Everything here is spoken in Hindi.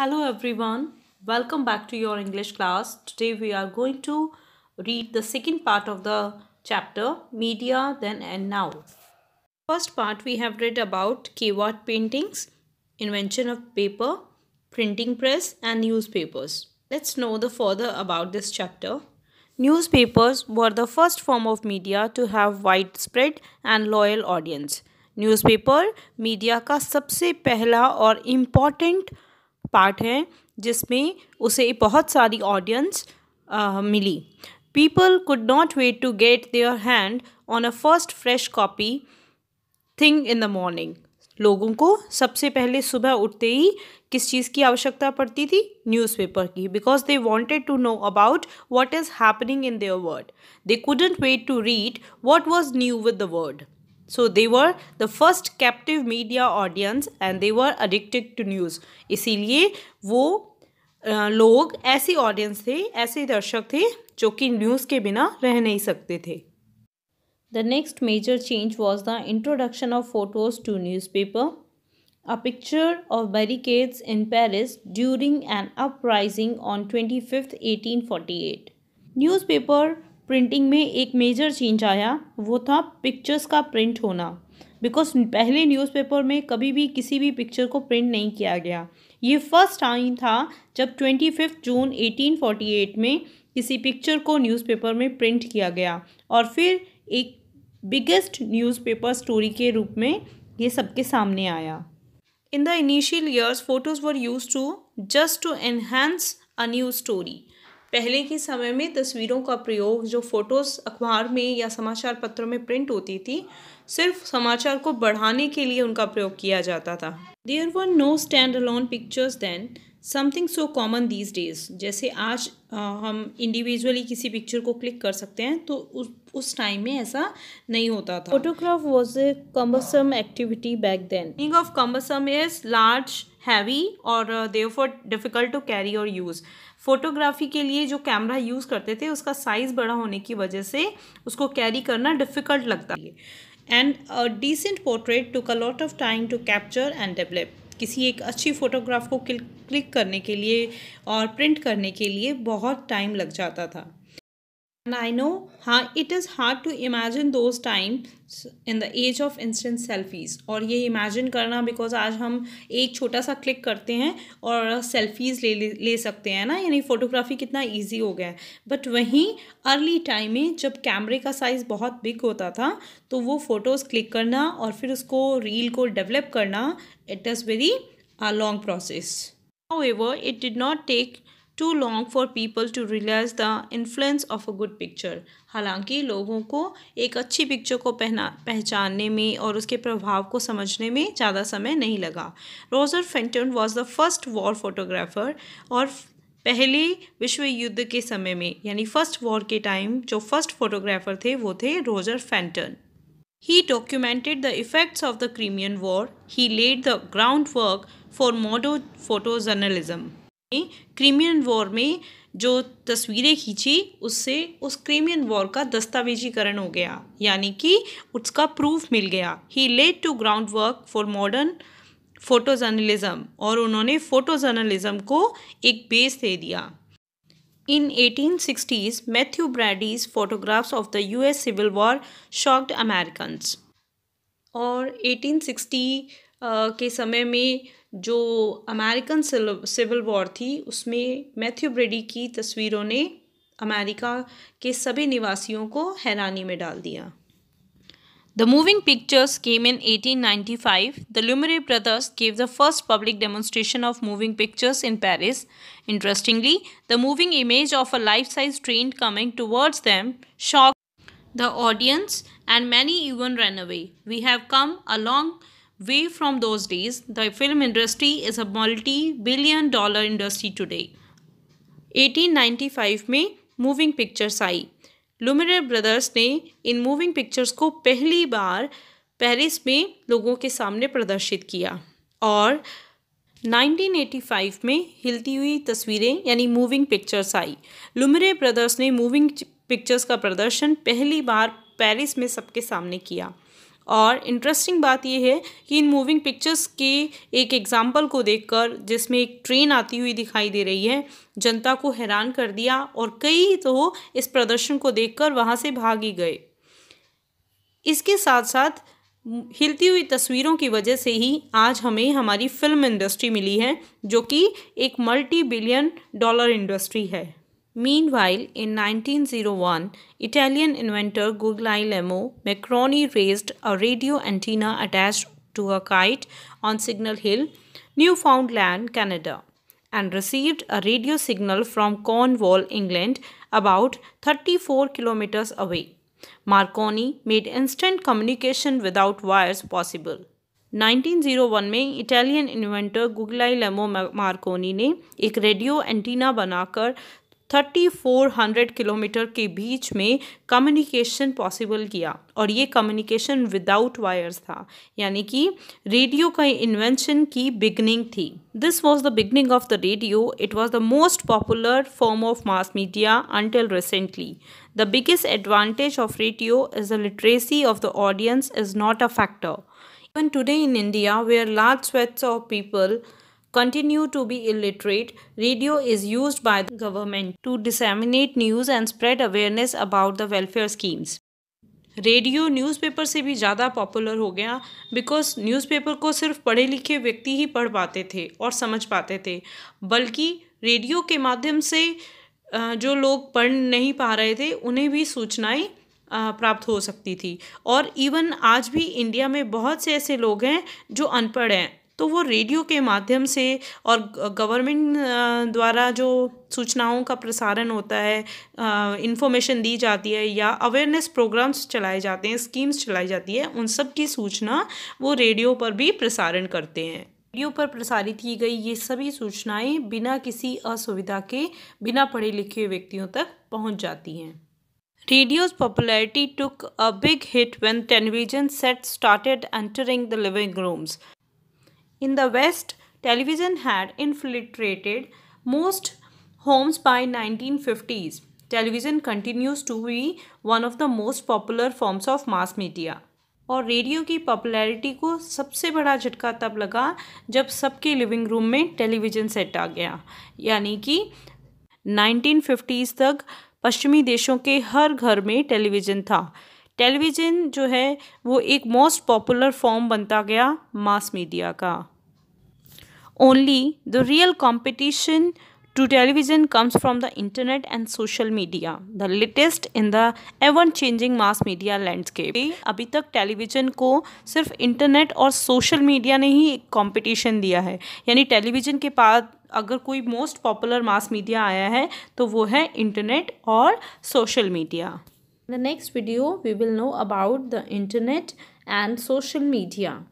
Hello everyone, welcome back to your English class. Today we are going to read the second part of the chapter Media Then and Now. First part we have read about keyword paintings, invention of paper, printing press and newspapers. Let's know the further about this chapter. Newspapers were the first form of media to have widespread and loyal audience. Newspaper media ka sabse pehla aur important part है जिसमें उसे बहुत सारी ऑडियंस मिली people could not wait to get their hand on a first fresh copy thing in the morning लोगों को सबसे पहले सुबह उठते ही किस चीज़ की आवश्यकता पड़ती थी न्यूज़पेपर की because they wanted to know about what is happening in their world they couldn't wait to read what was new with the world So they were the first captive media audience and they were addicted to news. इसीलिए वो लोग ऐसी ऑडियंस थे ऐसे दर्शक थे जो कि न्यूज़ के बिना रह नहीं सकते थे The next major change was the introduction of photos to newspaper. A picture of barricades in Paris during an uprising on 25th 1848. Newspaper printing में एक मेजर चेंज आया वो था पिक्चर्स का प्रिंट होना बिकॉज पहले न्यूज़पेपर में कभी भी किसी भी पिक्चर को प्रिंट नहीं किया गया ये फर्स्ट टाइम था जब twenty fifth June eighteen forty eight में किसी पिक्चर को न्यूज़पेपर में प्रिंट किया गया और फिर एक बिगेस्ट न्यूज़पेपर स्टोरी के रूप में ये सबके सामने आया in the initial years photos were used to just to enhance a news story पहले के समय में तस्वीरों का प्रयोग जो फ़ोटोज़ अखबार में या समाचार पत्रों में प्रिंट होती थी सिर्फ समाचार को बढ़ाने के लिए उनका प्रयोग किया जाता था there were no stand alone pictures than something so common these days जैसे आज आ, हम इंडिविजुअली किसी पिक्चर को क्लिक कर सकते हैं तो उस उस टाइम में ऐसा नहीं होता था photograph was a cumbersome activity back then meaning of cumbersome is large heavy और therefore difficult to carry और यूज़ फ़ोटोग्राफी के लिए जो कैमरा यूज़ करते थे उसका साइज़ बड़ा होने की वजह से उसको कैरी करना डिफ़िकल्ट लगता है and a decent portrait took a lot of time to capture and develop किसी एक अच्छी फ़ोटोग्राफ को क्लिक करने के लिए और प्रिंट करने के लिए बहुत टाइम लग जाता था And I know how it is hard to imagine those times in the age of instant selfies और ये imagine करना because आज हम एक छोटा सा क्लिक करते हैं और selfies ले ले सकते हैं ना यानी फोटोग्राफी कितना easy हो गया है बट वहीं अर्ली टाइम में जब कैमरे का साइज़ बहुत बिग होता था तो वो फ़ोटोज़ क्लिक करना और फिर उसको रील को डेवलप करना it is very long process however it did not take too long for people to realize the influence of a good picture हालांकि लोगों को एक अच्छी पिक्चर को पहना पहचानने में और उसके प्रभाव को समझने में ज़्यादा समय नहीं लगा Roger Fenton was the first war photographer और पहले विश्व युद्ध के समय में यानी फर्स्ट वॉर के टाइम जो फर्स्ट फोटोग्राफर थे वो थे Roger documented He documented the effects of the Crimean War. He laid the groundwork for modern photojournalism. Crimean war में जो तस्वीरें खींची उससे उस क्रीमियन वॉर का दस्तावेजीकरण हो गया यानी कि उसका प्रूफ मिल गया he led to groundwork for modern photojournalism और उन्होंने फोटो जर्नलिज्म को एक बेस दे दिया in eighteen sixties Matthew Brady's photographs of the US civil war shocked American और एटीन सिक्सटी के समय में जो अमेरिकन सिविल वॉर थी उसमें मैथ्यू ब्रेडी की तस्वीरों ने अमेरिका के सभी निवासियों को हैरानी में डाल दिया the moving pictures came in 1895. Ninety five the Lumiere brothers gave the first public demonstration of moving pictures in Paris interestingly the moving image of a life size train coming towards them shock the audience and many even run away we have come along way from those days, the film industry is a multi-billion dollar industry today. 1895 में मूविंग पिक्चर्स आई लुमिनर ब्रदर्स ने इन मूविंग पिक्चर्स को पहली बार पेरिस में लोगों के सामने प्रदर्शित किया और 1985 में हिलती हुई तस्वीरें यानी मूविंग पिक्चर्स आई लुमिरे ब्रदर्स ने मूविंग पिक्चर्स का प्रदर्शन पहली बार पेरिस में सबके सामने किया और इंटरेस्टिंग बात यह है कि इन मूविंग पिक्चर्स के एक एग्जाम्पल को देखकर जिसमें एक ट्रेन आती हुई दिखाई दे रही है जनता को हैरान कर दिया और कई तो इस प्रदर्शन को देखकर वहाँ से भाग ही गए इसके साथ साथ हिलती हुई तस्वीरों की वजह से ही आज हमें हमारी फिल्म इंडस्ट्री मिली है जो कि एक मल्टी बिलियन डॉलर इंडस्ट्री है Meanwhile, in 1901, Italian inventor Guglielmo Marconi raised a radio antenna attached to a kite on Signal Hill, Newfoundland, Canada, and received a radio signal from Cornwall, England, about 34 kilometers away. Marconi made instant communication without wires possible. 1901 में इटालियन इन्वेंटर गुगलाइलेमो मार्कोनी ने एक रेडियो एंटीना बनाकर 3400 किलोमीटर के बीच में कम्युनिकेशन पॉसिबल किया और ये कम्युनिकेशन विदाउट वायर्स था यानी कि रेडियो का इन्वेंशन की बिगनिंग थी this was the beginning of the radio it was the most popular form of mass media until recently the biggest advantage of radio is the literacy of the audience is not a factor even today in India we are large swathes of people continue to be illiterate, radio is used by the government to disseminate news and spread awareness about the welfare schemes. Radio newspaper से भी ज़्यादा पॉपुलर हो गया बिकॉज न्यूज़पेपर को सिर्फ पढ़े लिखे व्यक्ति ही पढ़ पाते थे और समझ पाते थे बल्कि रेडियो के माध्यम से जो लोग पढ़ नहीं पा रहे थे उन्हें भी सूचनाएं प्राप्त हो सकती थी और इवन आज भी इंडिया में बहुत से ऐसे लोग हैं जो अनपढ़ हैं तो वो रेडियो के माध्यम से और गवर्नमेंट द्वारा जो सूचनाओं का प्रसारण होता है इंफॉर्मेशन दी जाती है या अवेयरनेस प्रोग्राम्स चलाए जाते हैं स्कीम्स चलाई जाती है उन सब की सूचना वो रेडियो पर भी प्रसारण करते हैं रेडियो पर प्रसारित की गई ये सभी सूचनाएं बिना किसी असुविधा के बिना पढ़े लिखे व्यक्तियों तक पहुंच जाती हैं radio's popularity took a big hit when television set started entering the living rooms In the West, television had infiltrated most homes by 1950s. Television continues to be one of the most popular forms of mass media. और रेडियो की पॉपुलैरिटी को सबसे बड़ा झटका तब लगा जब सबके लिविंग रूम में टेलीविज़न सेट आ गया यानी कि 1950s तक पश्चिमी देशों के हर घर में टेलीविज़न था टेलीविज़न जो है वो एक मोस्ट पॉपुलर फॉर्म बनता गया मास मीडिया का only the real competition to television comes from the internet and social media the latest in the ever changing mass media landscape अभी तक टेलीविज़न को सिर्फ इंटरनेट और सोशल मीडिया ने ही एक कॉम्पिटिशन दिया है यानी टेलीविज़न के पास अगर कोई मोस्ट पॉपुलर मास मीडिया आया है तो वो है इंटरनेट और social media In the next video, we will know about the internet and social media.